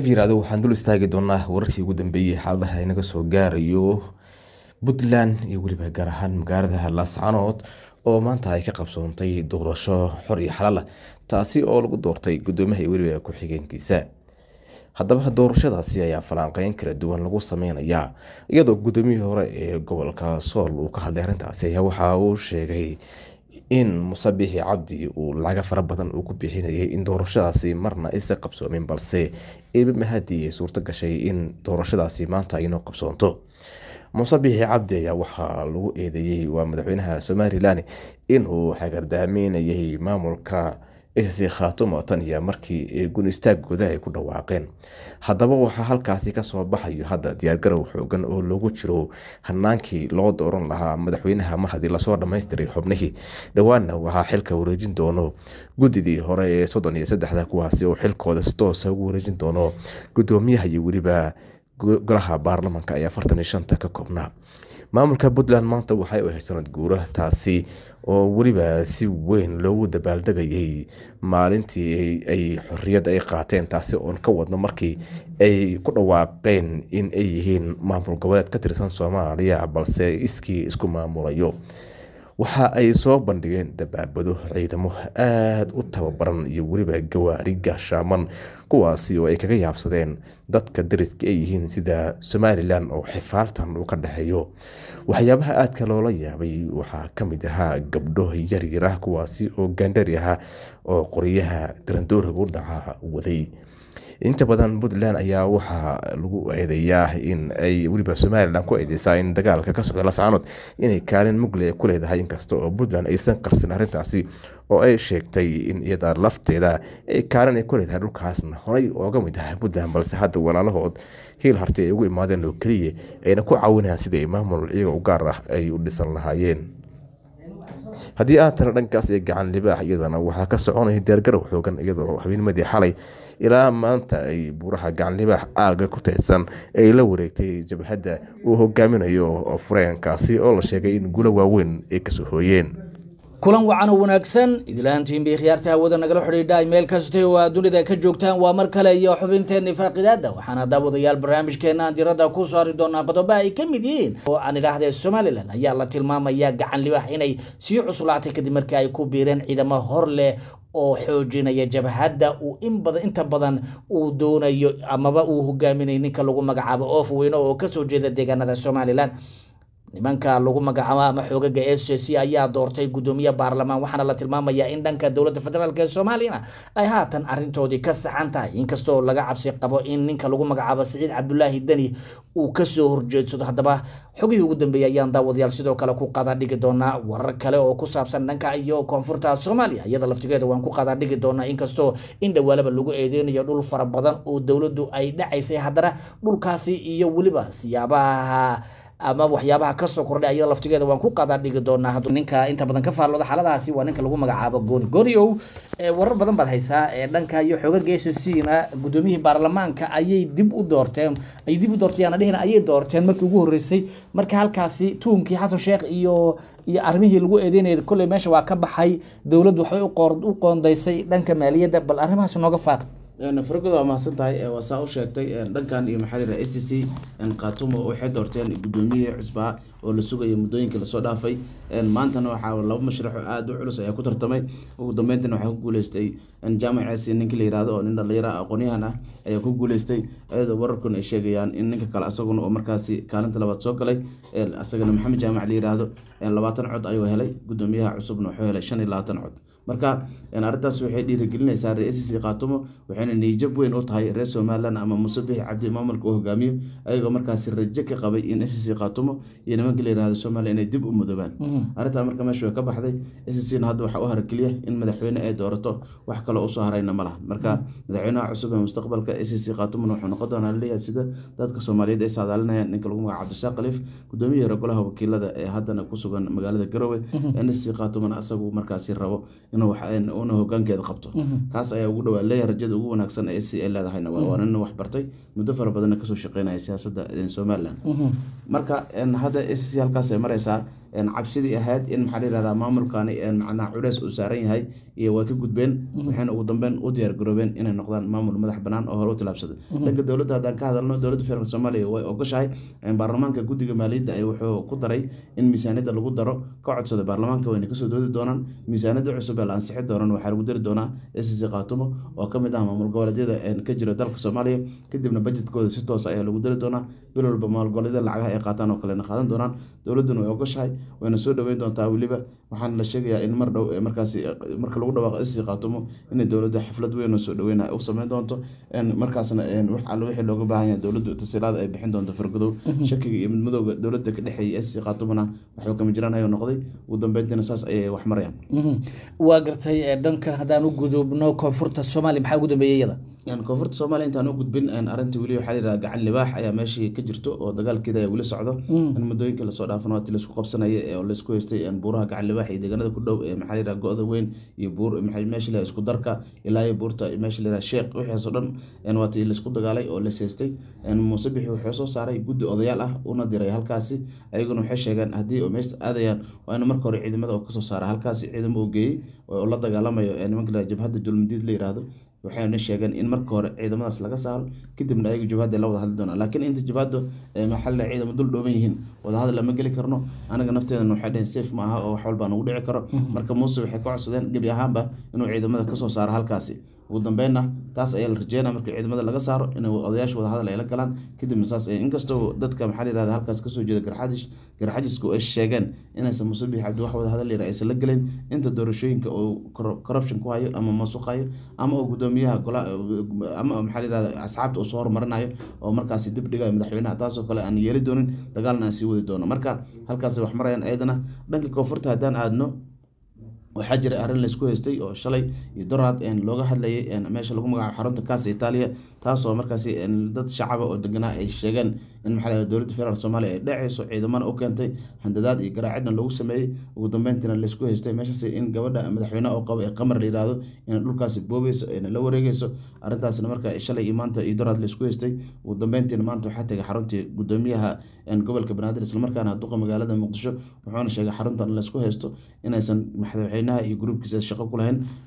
yiraado waxaan dul istaagi doonaa wararkii ugu dambeeyey xaaladaha inaga soo gaarayo puntland iyo weliba gaar ahaan magaalada laascanood oo maanta ay ka qabsoontay doorasho xor iyo xalala taasi oo lagu doortay guddoomiyaha iyo weliba ku-xigeenkiisa haddaba doorashadaasi ayaa falanqeyn kala duwan lagu sameynayaa iyadoo guddoomiyihii hore ee gobolka sool uu ka hadlay arrintaasi ayaa waxa uu sheegay in musabixi Cabdi uu laga fara badan uu ku bixinayay in doorashadaasi marna aysan qabsoomin balse Ibe mahadi ay suurto gashay in doorashadaasi maanta inoo qabsoonto musabixi cabdi ayaa waxaa lagu eedeeyey waa madaxweynaha somalilan inuu xagardaameynayay maamulka isii khaatumo tan iyo markii eh, gunistaag gudaha ay ku dhawaaqeen haddaba waxaa halkaasi kasoo baxayo hadda diyaargarow xoogan oo loogu jiro hanaankii loo dooran lahaa madaxweynaha mar haddii lasoo dhammaystiray xubnihii dhowaanna waxaa xilka wareejin doono guddidii hore ee soddon iyo saddexda kuwaasi oo xilkooda si toosa ah ugu wareejin doono guddoomiyaha iyo weliba golaha baarlamanka ee afartan iyo shanta ka koobnaa maamulka puntland maanta waxay u ahay sanad guura taasi oo weliba si weyn loogu dabaaldegayay maalintii ay xorriyadda ay qaateen taasi oon ka wadno markii ay ku dhawaaqeen in ay yihiin maamul goboleed ka tirsan soomaaliya balse iskii isku maamulayo waxa ay soo bandhigeen dabaabado ciidamo aad u tababaran iyo weliba gawaari gaashaaman kuwaasi oo ay kaga yaabsadeen dadka dariska ay yihiin sida somalilan oo xifaaltan uu ka dhexeeyo waxyaabaha aadka loola yaabay waxaa ka mid ahaa gabdho yaryar ah kuwaasi oo gaandhari ah oo qoryaha darandoorag u dhacaa waday inta badan puntland ayaa waxaa lagu eedeeyaa in ay weliba somalilan ku eedeysaa in dagaalka ka socda lascaanood inay kaalin mugle ku leedahay inkasta oo puntland aysan qarsan arrintaasi oo ay sheegtay in iyada lafteeda ay kaalin ay ku leedahay dhulkaasna horay ooga mid ah puntland balse hadda walaalahood hiil harti ay ugu imaadeen oo keliya ayna ku caawinayaan sidai maamul iyaga u gaar ah ay u dhisan lahaayeen haddii aad tala dhankaas iyo gacan libaax iyadana waxaa ka soconaya deergarow xoogan iyadoo habeenmadii xalay ilaa maanta ay buuraha gacan libaax aaga ku taydsan ay la wareegtay jabhadda uu hogaaminayo fureenkaasi oo la sheegay in guulo waaweyn ay kasoo hooyeen kulan wacan oo wanaagsan idlaantiin idilahantiinbay khiyaarta hawada nagala xidhiidhay meel kasta oo aad dunida ka joogtaan waa mar kale iyo xubinteenni faaqidaada waxaan haddaa wadayaal barnaamijkeena aan diradda ku saari doonaa qodoba ay ka mid yihiin oo aan idhaahdee somalilan ayaa la tilmaamayaa gacan libax inay sii cuslaatay kadib markii ay ku biireen ciidamo hor leh oo xoojinaya jabhadda uu in badan inta badan uu doonayo amaba uu hogaaminay ninka lagu magacaabo weyne oo kasoo jeeda deegaanada somalilan nimanka lagu magacaabo ama xoogaga s c c ayaa doortay gudoomiye baarlamaan waxaana la tilmaamayaa in dhanka dowladda federaalk ee soomaaliyana ay haatan arrintoodii ka sacan tahay inkastoo laga cabsi qabo in ninka lagu magacaabo siciid cabdulaahi deni uu kasoo horjeedsado haddaba xogihii ugu dambeeyey ayaan daawadayaal sidoo kale ku qadaadhigi doonaa warar kale oo ku saabsan dhanka iyo koonfurta soomaaliya iyada laftigeeda waan ku qadaadhigi doonaa inkastoo in dhowaalaba lagu eedeynayo dhul fara badan oo dowladdu ay dhacaysay haddana dhulkaasi iyo weliba siyaabaha ama waxyaabaha kasoo kordhay ayada laftigeeda waan ku qadadhigi doonaa ninka inta badan ka faalooda xaaladahaasi waa ninka lagu magacaabo gooni gooniow warar badan baad haysaa dhanka iyo xooga geesasiina guddoomiyihii baarlamaanka ayay dib u doorteen ay dib u doortayaana dhihin ayay doorteen markii ugu horreysay marka halkaasi tuunkii xasan sheekh iyo iyo arrimihii lagu eedeynayay kolley meesha waa ka baxay dowladdu waxbay u qoondaysay dhanka maaliyadda bal arrimahaas nooga faaq fargooda waa mahadsan tahay waasaa u sheegtay dhankan iyo maxaadir s c katumo waxay doorteen guddoomiye cusbaa oo la sugayay muddooyinkii lasoo dhaafay maantana waxaa laba mashraxo aada u culus ayaa ku tartamay ugu dambeyntan waxaa ku guuleystay jaamac s ninkii la yihahdo oo nin dhallinyara ah, aqoonyahan ah ayaa ku guuleystay iyadoo wararkuna ay sheegayaan in ninka kale asaguna oo markaasi kaalinta labaad soo galay asagana maxamed jaamac la yihahdo labaatan cod ayuu helay guddoomiyaha cusubna wuxuu helay shan iyo labaatan cod marka arintaas waxay dhiirigelinaysaa reer sc kaatumo waxayna niyijab weyn u tahay reer somalilan ama muuse bixi cabdi maamulka u hogaamiyo ayagoo markaasi rajo ka qabay in sc kaatumo iyo nimanka la yirahdo somaliya inay dib u mudoobaan mm-hmm. arrintaa marka meesha way ka baxday scna hadda waxaa u hargeliya in madaxweyne ay doorato wax kaloo usoo harayna ma marka mm-hmm. madaxweynaha cusub ee mustaqbalka sc kaatumona wuxuu noqon doonaa laleeyahay sida dadka soomaaliyeed ay saadaalinayaan ninka lagu magaca cabdishaaq khaliif guddoomiyahi golaha wakiilada ee haddana ku sugan magaalada garowe mm-hmm. sc kaatumona asagu markaasi rabo inuu hogaankeeda qabto mhm. kaas ayaa ugu dhawaa leeya rajada ugu wanaagsan ee si e ay leedahayna waana mhm. nin wax muddo fara badanna kasoo shaqeynaya siyaasadda eh, somalilan mhm. marka hadda s e halkaas ay mareysaa cabsidii ahayd in maxaa layihahdaa maamulkani macnaha culeys uu saaran yahay iyo way ka gudbeen mhm. waxayna ugu dambeyn u diyaargaroobeen inay noqdaan maamul madax banaan oo hore u tilaabsaday mhm. dhanka dowladda haddaan ka hadalno dowladda federaalk soomaaliya way ogoshahay baarlamaanka guddiga maaliyadda ay wuxuu ku daray in miisaaniyadda lagu daro ka codsada baarlamaanka wayna kasoo doodi doonaan miisaaniyadda cusub ee la ansixi doonan waxaa lagu dari doonaa sc khaatumo oo ka mid ah maamul goboleedyada ka jira dalka soomaaliya kadibna bajetkooda si toos ah ayaa lagu dari doonaa bil walba maamul goboleedyada lacagaha ay qaataan oo kalena qaadan doonaan dowladduna way ogoshahay wayna soo dhaweyn doontaa weliba waxaan la sheegayaa in mar dhow markaas marka lagu dhawaaqo isii qaatumo inay dowladda xaflad weyn soo dhaweyna u sameyn doonto markaasna wax alle wixii looga baahan yahay dowladdu tasiilaada ay bixin doonto fargodow shakiga iyo midmadooga dowladda ka dhexeeyay isii qaatumona waxuu kama jiraan hayuu noqday ugu dambeyntiina saas ayay wax marayaan mhm. waa gartay dhankan haddaan u gudoobno koonfurta soomaaliya maxaa ugu dambeeyay iyada koonfurta soomaaliya intaan u gudbin arrintii weli waxaa layidhaha gacan libaax ayaa meeshii ka jirto oo dagaalkeeda ayaa weli socdo in mhm. muddooyinkii lasoo dhaafan waatii laisku qabsanaya dhexmaraya oo laisku haystay buuraha gacalibaax iyo deegaanada ku dhow ee maxaa layidhaha go-da weyn iyo buur meesha la isku darka ilaa iyo buurta meesha la yidhaha sheekh waxaasoo dhan waatii laisku dagaalay oo las haystay muuse bixi wuxuu soo saaray guddi odayaal ah una diray halkaasi ayaguna waxay sheegeen haddii meesha aadayaan waa inu marka hore ciidamada oo kasoo saara halkaasi ciidamo oo geeyey oo la dagaalamayo nimanka jabhadda dulmidiid la yiraahdo waxayna sheegeen in marka hore ciidamadaas laga saaro kadibna ayaga jabhadda la wada hadli doonaa laakiin inta jabhadda eh, maxaa la ciidamo dul dhooban yihiin wadahadal lama geli karno anaga nafteedana waxay dhaheen saf ma aha oo wax walbaa nagu dhici karo mm-hmm. marka muuse waxay ka codsadeen gebi ahaanba inuu ciidamada kasoo saaro halkaasi ugu dambeynna taas ayaa la rajeynaya markii ciidamada laga saaro in odayaasha wadahadal ay la galaan kadibna saas inkastoo dadka maxaa layirahda halkaas kasoo jeeda garxadish garxajisku ay sheegeen inaysan musabix cabdi wax wadahadal yara aysan la gelin inta doorashooyinka uu corruption ku hayo ama masuqayo ama uu guddoomiyaha ama maxaa layirahda asxaabta uu soo hormarinayo oo markaasi dib dhigayo madaxweynaha taasoo kale aan yeeli doonin dagaalna aan sii wadi doono marka halkaas wax marayaan ayadana dhanka koonfurta haddaan aadno waxaa jiray arrin laysku haystay oo shalay iyo doraad looga hadlayay meesha lagu magacaabo xarunta kaas itaaliya taasoo markaas dad shacaba oo deganaa ah ay sheegeen in maxaa dowladda federaalk soomaaliya ay dhaceyso ciidamana u keentay handadaad iyo garaacidna lagu sameeyey ugu dambeyntiina laysku haystay meeshaas in gabadha madaxweyne oo qaba ee qamar la yihahdo ina dhulkaasi boobeyso ena la wareegeyso arrintaasna markaa shalay iyo maanta iyo daraad laysku haystay ugu dambeyntiina maanta waxaa tegay xaruntii gudoomiyaha gobolka banaadir islamarkaana duqa magaalada muqdisho wuxuuna sheegay xaruntan laysku haysto inaysan madaxweynaha iyo gruubkiisa shaqo ku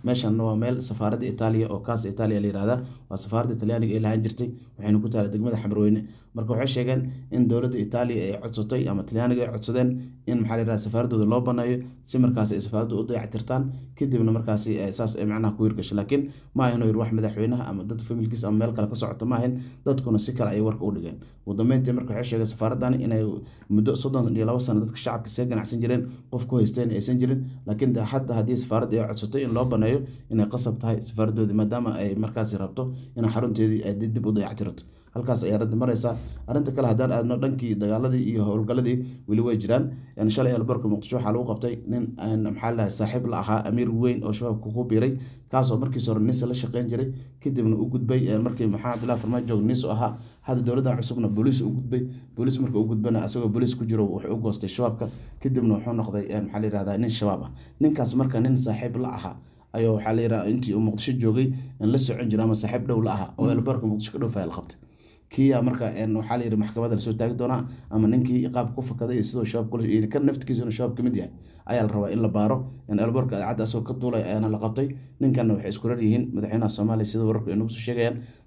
meeshanna waa meel safaaradda itaaliya oo kaas itaaliya la yihahda waa safaaradda italia xarig ay lahaan jirtay waxayna ku taala degmada xamrweyne marka waxay sheegeen in dowladda itaaliya ay codsatay ama talyaaniga ay codsadeen in maxaa la safaaradooda loo baneeyo si markaasi ay safaaraddu u dayactirtaan kadibna markaasi eh, saas ay macnaha ku hirgashay laakiin ma ahin oo yir wax madaxweynaha ama dad familkiis ama meel kale ka socota ma ahin dadkuna si kale ay warka u dhigeen ugu dambeyntii marka waxay sheegeen safaaraddan inay muddo soddon iyo laba sano dadka shacabka iska ganacsan jireen qof ku haysteen aysan jirin laakiin hadda haddii safaaradda ay codsatay in loo baneeyo inay qasab tahay safaaraddoodii maadaama ay markaasi rabto inay xarunteedii ay eh, dib u dayactirato halkaas ayaa radi maraysaa arrinta kale haddaan aadno dhankii dagaaladii iyo howlgalladii weli way jiraan shalay albarka muqdisho waxaa lagu qabtay nin maxaalilaha saaxiib la ahaa amiir weyn oo shabaabka ku biiray kaasoo markiis hore nisa la shaqeyn jiray kadibna u gudbay markii maxaa cabdillahi farmaajoog niso ahaa hadda dowladdan cusubna booliis u gudbay booliis marka u gudbana isagoo booliis ku jiro wuxuu u goostay shabaabka kadibna wuxuu noqday maxaa la yihahdaa nin shabaab ah ninkaas marka nin saaxiib la ahaa ayaa waxaa la yidhaha intii uu muqdisho joogay la socon jira ama saaxiib dhow la ahaa oo eelbaarka hmm. muqdisho ka dhowfaya la qabtay kii marka waxaa layidhi maxkamadda lasoo taagi doonaa ama ninkii iqaab ku fakaday iyo sidoo shabaab kan naftigiisuna shabaab kamid yahay ayaa la rabaa in la baaro elborka cadda asagoo ka duulay ayaana la qabtay ninkanna waxay isku rar yihiin madaxweynaha soomaaliya sida wararku ay nagu soo sheegayaan